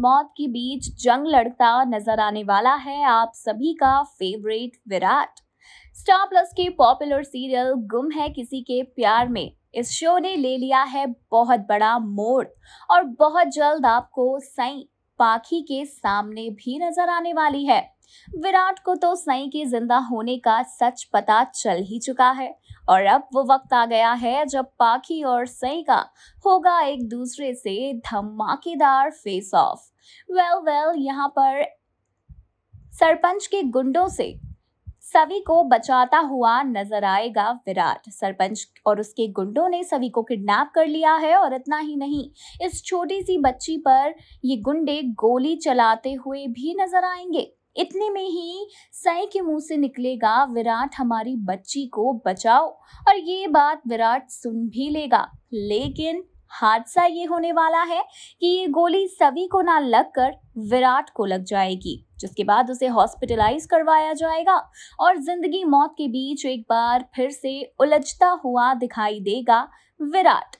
मौत के बीच जंग लड़ता नजर आने वाला है आप सभी का फेवरेट विराट स्टार प्लस के पॉपुलर सीरियल गुम है किसी के प्यार में इस शो ने ले लिया है बहुत बड़ा मोड़ और बहुत जल्द आपको सही पाखी के सामने भी नजर आने वाली है विराट को तो सई के जिंदा होने का सच पता चल ही चुका है और अब वो वक्त आ गया है जब पाखी और सई का होगा एक दूसरे से धमाकेदार फेस ऑफ वेल वेल यहाँ पर सरपंच के गुंडों से सभी को बचाता हुआ नजर आएगा विराट सरपंच और उसके गुंडों ने सभी को किडनैप कर लिया है और इतना ही नहीं इस छोटी सी बच्ची पर ये गुंडे गोली चलाते हुए भी नजर आएंगे इतने में ही सई के मुंह से निकलेगा विराट हमारी बच्ची को बचाओ और ये बात विराट सुन भी लेगा लेकिन हादसा ये होने वाला है कि ये गोली सभी को ना लगकर विराट को लग जाएगी जिसके बाद उसे हॉस्पिटलाइज करवाया जाएगा और जिंदगी मौत के बीच एक बार फिर से उलझता हुआ दिखाई देगा विराट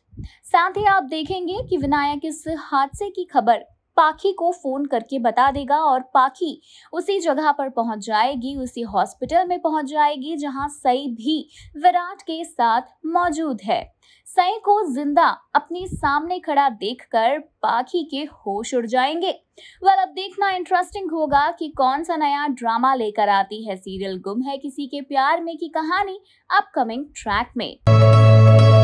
साथ ही आप देखेंगे कि विनायक इस हादसे की खबर पाखी को फोन करके बता देगा और पाखी उसी जगह पर पहुंच जाएगी उसी हॉस्पिटल में पहुंच जाएगी जहां सई भी विराट के साथ मौजूद है सई को जिंदा अपने सामने खड़ा देखकर पाखी के होश उड़ जाएंगे वेल अब देखना इंटरेस्टिंग होगा कि कौन सा नया ड्रामा लेकर आती है सीरियल गुम है किसी के प्यार में की कहानी अपकमिंग ट्रैक में